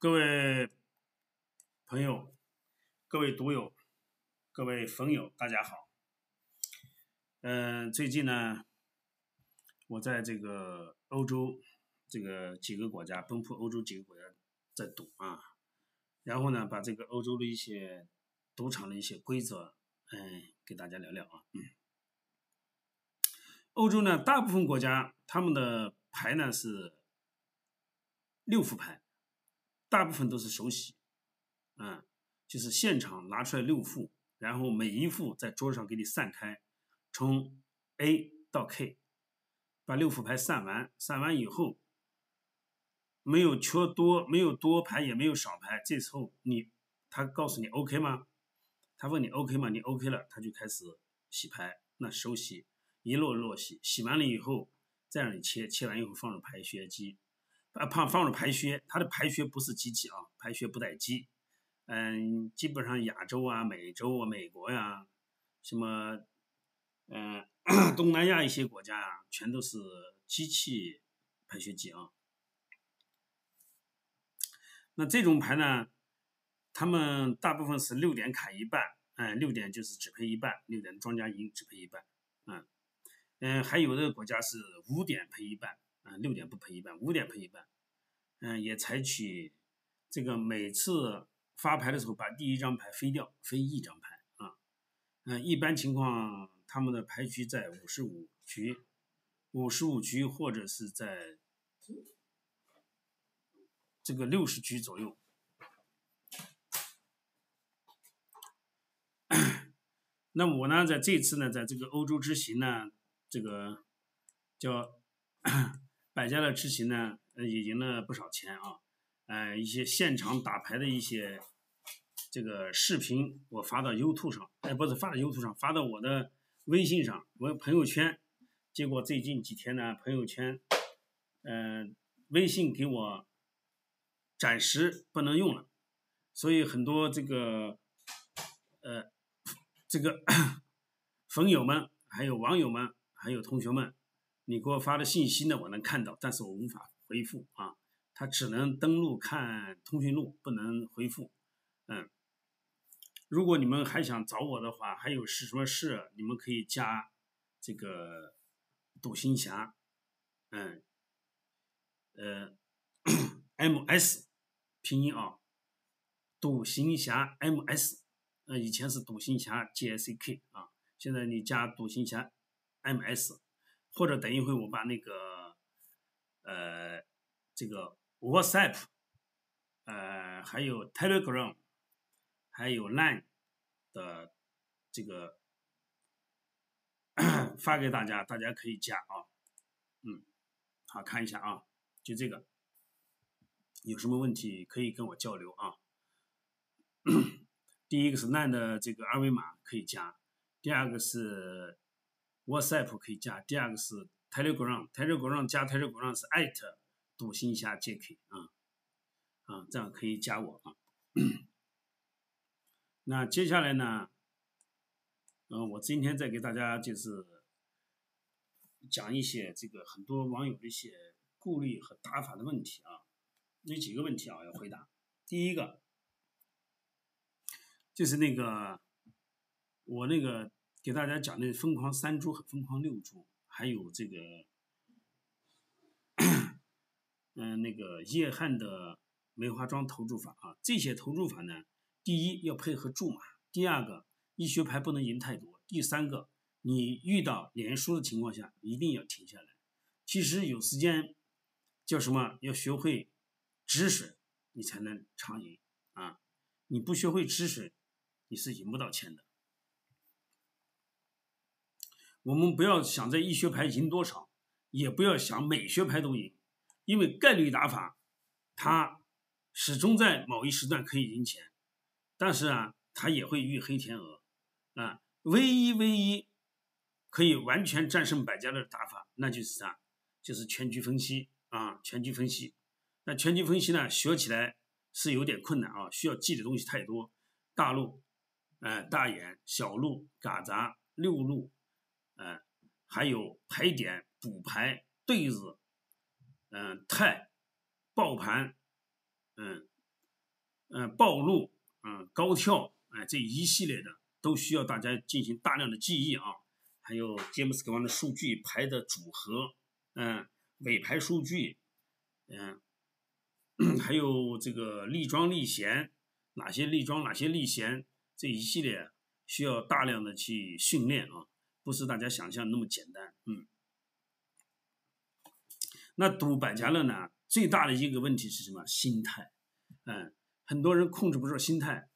各位朋友、各位赌友、各位粉友，大家好。嗯，最近呢，我在这个欧洲这个几个国家奔赴欧洲几个国家在赌啊。然后呢，把这个欧洲的一些赌场的一些规则，嗯，给大家聊聊啊。欧洲呢，大部分国家他们的牌呢是六副牌。大部分都是手洗，嗯，就是现场拿出来六副，然后每一副在桌上给你散开，从 A 到 K，把六副牌散完，散完以后没有缺多，没有多牌也没有少牌，这时候你他告诉你 OK 吗？他问你 OK 吗？你 OK 了，他就开始洗牌，那手洗，一摞摞洗，洗完了以后再让你切，切完以后放入牌学机。啊，放放着排靴，它的排靴不是机器啊，排靴不带机。嗯，基本上亚洲啊、美洲啊、美国呀，什么，嗯，东南亚一些国家啊，全都是机器排靴机啊。那这种排呢，他们大部分是六点砍一半，哎，六点就是只赔一半，六点庄家赢只赔一半，嗯，嗯，还有的国家是五点赔一半。嗯，六点不赔一半，五点赔一半。嗯，也采取这个每次发牌的时候把第一张牌飞掉，飞一张牌啊。嗯，一般情况他们的牌局在五十五局，五十五局或者是在这个六十局左右。那我呢，在这次呢，在这个欧洲之行呢，这个叫。百家乐之行呢，也赢了不少钱啊！呃，一些现场打牌的一些这个视频，我发到优 e 上，哎，不是发到优 e 上，发到我的微信上，我朋友圈。结果最近几天呢，朋友圈，呃，微信给我暂时不能用了，所以很多这个，呃，这个粉 友们，还有网友们，还有同学们。你给我发的信息呢，我能看到，但是我无法回复啊。他只能登录看通讯录，不能回复。嗯，如果你们还想找我的话，还有是什么事，你们可以加这个杜新霞，嗯，呃，M S，拼音啊，杜新霞 M S，呃，以前是杜新霞 J S K 啊，现在你加杜新霞 M S。或者等一会我把那个，呃，这个 WhatsApp，呃，还有 Telegram，还有 Line 的这个 发给大家，大家可以加啊。嗯，好，看一下啊，就这个。有什么问题可以跟我交流啊？第一个是 Line 的这个二维码可以加，第二个是。WhatsApp 可以加，第二个是 Telegram，Telegram 加 Telegram 是赌新侠 j k 啊，啊，这样可以加我啊。那接下来呢，嗯，我今天再给大家就是讲一些这个很多网友的一些顾虑和打法的问题啊，有几个问题啊要回答。第一个就是那个我那个。给大家讲那疯狂三注和疯狂六注，还有这个，嗯，那个叶汉的梅花桩投注法啊，这些投注法呢，第一要配合注码，第二个一学牌不能赢太多，第三个你遇到连输的情况下一定要停下来。其实有时间叫什么，要学会止损，你才能长赢啊！你不学会止损，你是赢不到钱的。我们不要想在一学牌赢多少，也不要想每学牌都赢，因为概率打法，它始终在某一时段可以赢钱，但是啊，它也会遇黑天鹅。啊，唯一唯一可以完全战胜百家乐打法，那就是啥？就是全局分析啊，全局分析。那全局分析呢，学起来是有点困难啊，需要记的东西太多。大路，呃，大眼，小路，嘎杂，六路。嗯，还有排点、补牌、对子，嗯、太、爆盘，嗯、嗯、暴露，嗯、高跳，哎，这一系列的都需要大家进行大量的记忆啊。还有詹姆斯国王的数据牌的组合，嗯、尾牌数据，嗯，还有这个立庄立弦，哪些立庄，哪些立弦，这一系列需要大量的去训练啊。不是大家想象那么简单，嗯。那赌百家乐呢？最大的一个问题是什么？心态，嗯，很多人控制不住心态。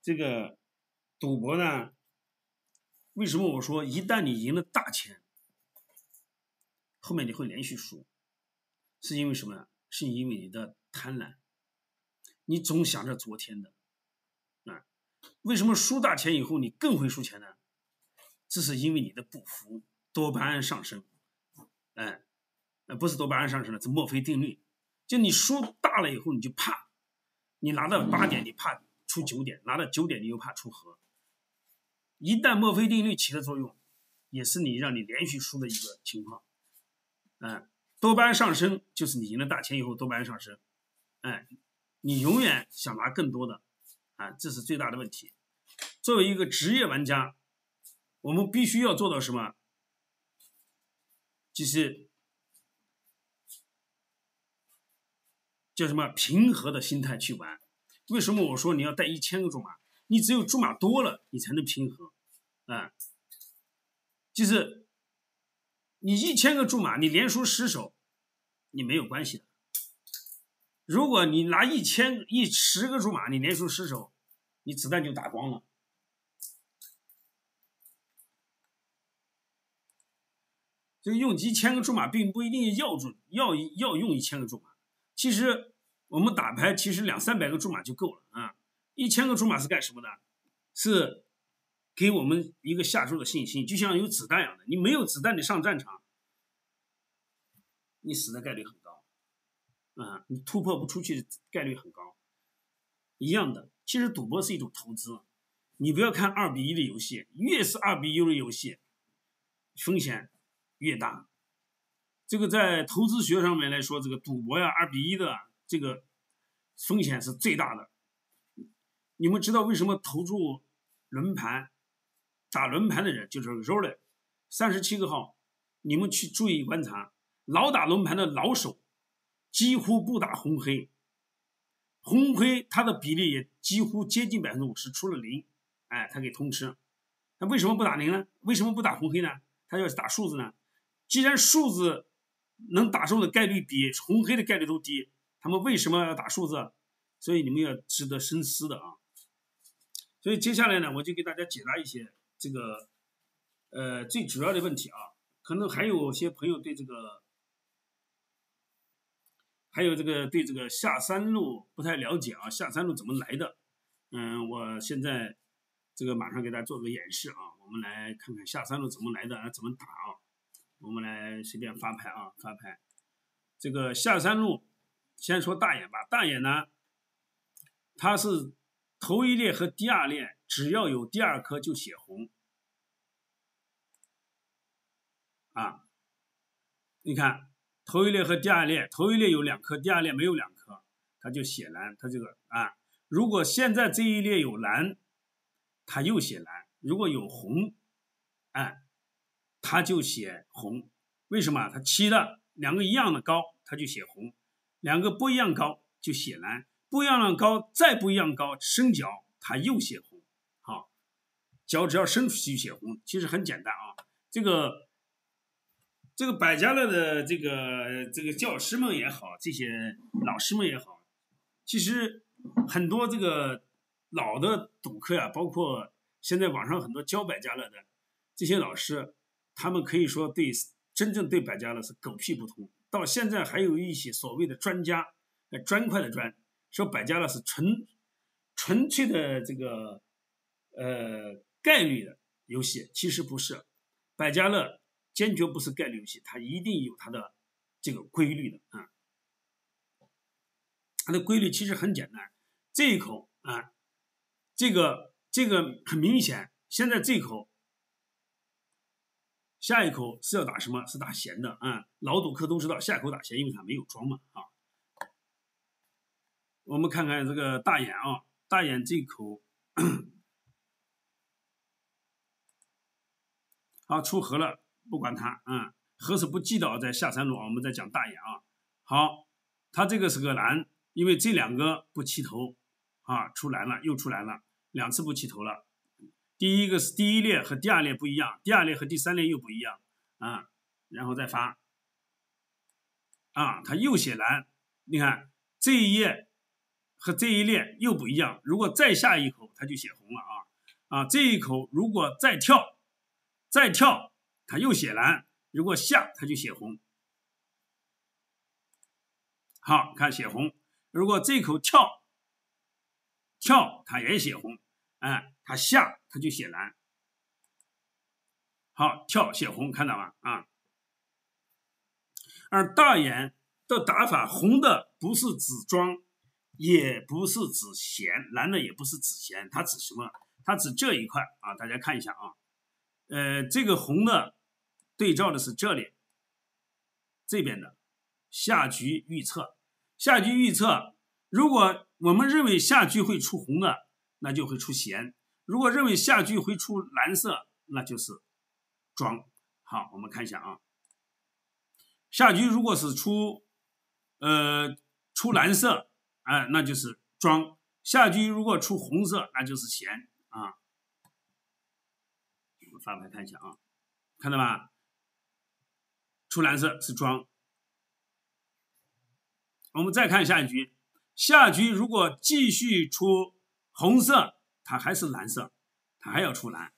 这个赌博呢，为什么我说一旦你赢了大钱，后面你会连续输，是因为什么是因为你的贪婪，你总想着昨天的，啊，为什么输大钱以后你更会输钱呢？这是因为你的不服，多巴胺上升，哎，不是多巴胺上升了，是墨菲定律，就你输大了以后你就怕，你拿到八点你怕出九点，拿到九点你又怕出和，一旦墨菲定律起了作用，也是你让你连续输的一个情况，嗯，多巴胺上升就是你赢了大钱以后多巴胺上升，哎，你永远想拿更多的，啊，这是最大的问题，作为一个职业玩家。我们必须要做到什么？就是叫什么平和的心态去玩。为什么我说你要带一千个注码？你只有注码多了，你才能平和。啊，就是你一千个注码，你连输十手，你没有关系的。如果你拿一千一十个注码，你连输十手，你子弹就打光了。就用一千个注码，并不一定要注要要用一千个注码。其实我们打牌，其实两三百个注码就够了啊。一千个注码是干什么的？是给我们一个下注的信心，就像有子弹一样的。你没有子弹你上战场，你死的概率很高，啊，你突破不出去的概率很高。一样的，其实赌博是一种投资，你不要看二比一的游戏，越是二比一的游戏，风险。越大，这个在投资学上面来说，这个赌博呀，二比一的这个风险是最大的。你们知道为什么投注轮盘、打轮盘的人就是 r o l l i n 三十七个号，你们去注意观察，老打轮盘的老手几乎不打红黑，红黑它的比例也几乎接近百分之五十，除了零，哎，他给通吃，那为什么不打零呢？为什么不打红黑呢？他要打数字呢？既然数字能打中的概率比红黑的概率都低，他们为什么要打数字？所以你们要值得深思的啊！所以接下来呢，我就给大家解答一些这个，呃，最主要的问题啊。可能还有些朋友对这个，还有这个对这个下三路不太了解啊，下三路怎么来的？嗯，我现在这个马上给大家做个演示啊，我们来看看下三路怎么来的，怎么打啊！我们来随便发牌啊，发牌。这个下山路，先说大眼吧。大眼呢，它是头一列和第二列，只要有第二颗就写红。啊，你看头一列和第二列，头一列有两颗，第二列没有两颗，它就写蓝。它这个啊，如果现在这一列有蓝，他又写蓝；如果有红，哎。他就写红，为什么？他七的两个一样的高，他就写红；两个不一样高就写蓝；不一样的高再不一样高伸脚他又写红。好，脚只要伸出去就写红，其实很简单啊。这个这个百家乐的这个这个教师们也好，这些老师们也好，其实很多这个老的赌客呀，包括现在网上很多教百家乐的这些老师。他们可以说对真正对百家乐是狗屁不通，到现在还有一些所谓的专家，呃，砖块的砖说百家乐是纯纯粹的这个呃概率的游戏，其实不是，百家乐坚决不是概率游戏，它一定有它的这个规律的，啊。它的规律其实很简单，这一口啊，这个这个很明显，现在这口。下一口是要打什么？是打咸的，嗯，老赌客都知道下一口打咸，因为它没有装嘛，啊。我们看看这个大眼啊，大眼这口好 出河了，不管它，嗯，何时不记得啊，在下三路啊，我们在讲大眼啊。好，他这个是个蓝，因为这两个不起头，啊，出蓝了又出蓝了，两次不起头了。第一个是第一列和第二列不一样，第二列和第三列又不一样，啊，然后再发，啊，他又写蓝，你看这一页和这一列又不一样。如果再下一口，他就写红了啊，啊，这一口如果再跳，再跳，他又写蓝，如果下他就写红。好看，写红。如果这口跳，跳，它也写红，哎。他下他就写蓝，好跳写红，看到吗？啊，而大眼的打法，红的不是指庄，也不是指闲，蓝的也不是指闲，它指什么？它指这一块啊！大家看一下啊，呃，这个红的对照的是这里，这边的下局预测，下局预测，如果我们认为下局会出红的，那就会出闲。如果认为下局会出蓝色，那就是装。好，我们看一下啊。下局如果是出，呃，出蓝色，哎，那就是装。下局如果出红色，那就是闲。啊，我们翻牌看一下啊，看到吧？出蓝色是装。我们再看下一局，下局如果继续出红色。它还是蓝色，它还要出蓝，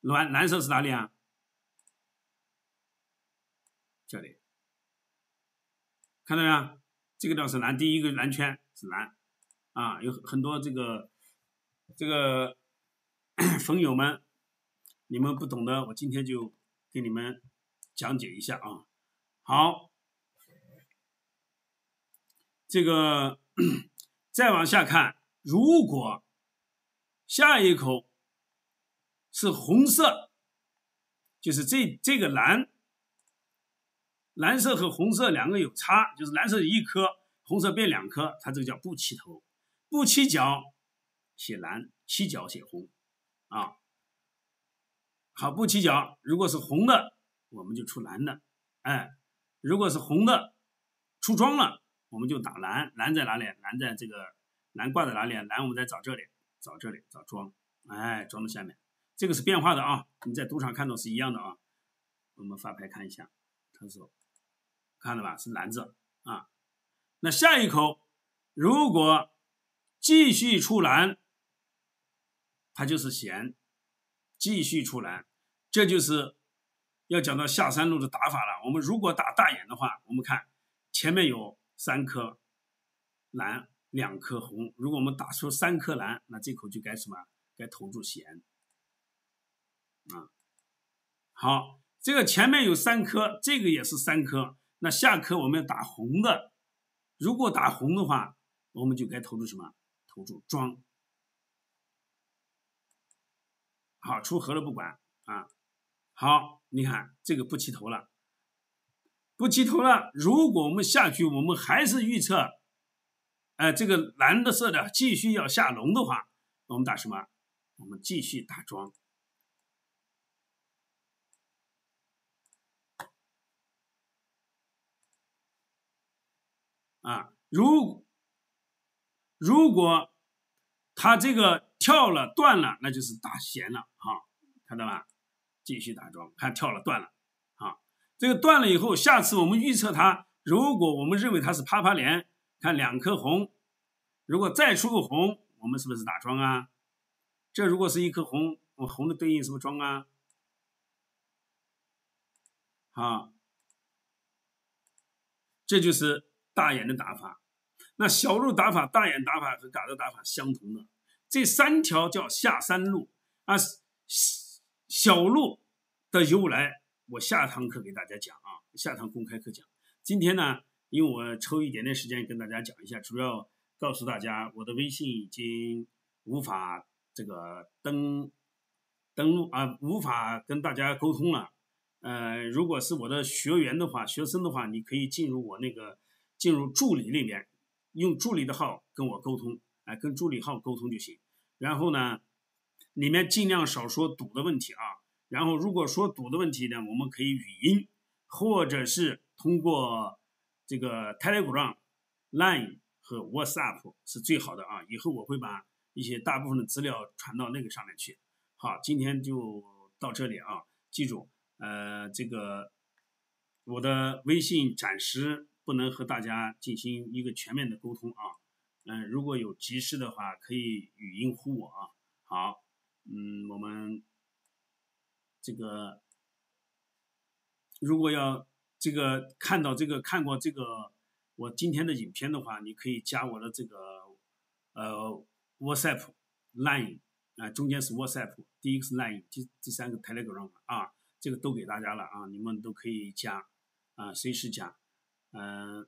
蓝蓝色是哪里啊？这里看到没有？这个方是蓝，第一个蓝圈是蓝，啊，有很多这个这个 粉友们，你们不懂的，我今天就给你们讲解一下啊。好，这个 再往下看，如果下一口是红色，就是这这个蓝，蓝色和红色两个有差，就是蓝色一颗，红色变两颗，它这个叫不起头，不起脚写蓝起脚写红啊。好，不起脚，如果是红的，我们就出蓝的，哎，如果是红的出装了，我们就打蓝。蓝在哪里？蓝在这个，蓝挂在哪里蓝我们在找这里。找这里找桩，哎，桩的下面这个是变化的啊！你在赌场看到是一样的啊。我们发牌看一下，他说看到吧，是蓝子啊。那下一口如果继续出蓝，它就是闲。继续出蓝，这就是要讲到下三路的打法了。我们如果打大眼的话，我们看前面有三颗蓝。两颗红，如果我们打出三颗蓝，那这口就该什么？该投注闲。啊，好，这个前面有三颗，这个也是三颗，那下颗我们要打红的，如果打红的话，我们就该投注什么？投注庄。好，出盒了不管啊，好，你看这个不齐头了，不齐头了，如果我们下去，我们还是预测。哎，这个蓝的色的继续要下隆的话，我们打什么？我们继续打桩。啊，如如果它这个跳了断了，那就是打闲了哈，看到吧？继续打桩，看跳了断了啊，这个断了以后，下次我们预测它，如果我们认为它是啪啪连。看两颗红，如果再出个红，我们是不是打庄啊？这如果是一颗红，我红的对应什么庄啊？好，这就是大眼的打法。那小路打法、大眼打法和嘎子打法相同的，这三条叫下三路啊。小路的由来，我下堂课给大家讲啊，下堂公开课讲。今天呢？因为我抽一点点时间跟大家讲一下，主要告诉大家我的微信已经无法这个登登录啊，无法跟大家沟通了。呃，如果是我的学员的话，学生的话，你可以进入我那个进入助理里面，用助理的号跟我沟通，哎，跟助理号沟通就行。然后呢，里面尽量少说堵的问题啊。然后如果说堵的问题呢，我们可以语音，或者是通过。这个 Telegram、Line 和 WhatsApp 是最好的啊！以后我会把一些大部分的资料传到那个上面去。好，今天就到这里啊！记住，呃，这个我的微信暂时不能和大家进行一个全面的沟通啊。嗯，如果有急事的话，可以语音呼我啊。好，嗯，我们这个如果要。这个看到这个看过这个，我今天的影片的话，你可以加我的这个，呃，WhatsApp Line 啊，中间是 WhatsApp，第一个是 Line，第第三个 Telegram 啊，这个都给大家了啊，你们都可以加啊，随时加，嗯，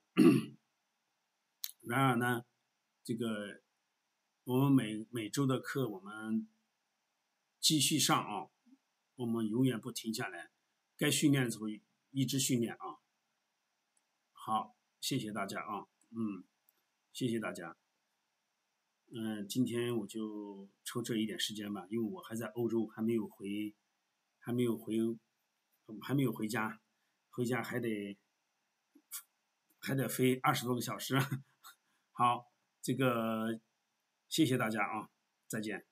然而呢，这个我们每每周的课我们继续上啊，我们永远不停下来，该训练的时候。一直训练啊，好，谢谢大家啊，嗯，谢谢大家，嗯，今天我就抽这一点时间吧，因为我还在欧洲，还没有回，还没有回，还没有回家，回家还得还得飞二十多个小时，好，这个谢谢大家啊，再见。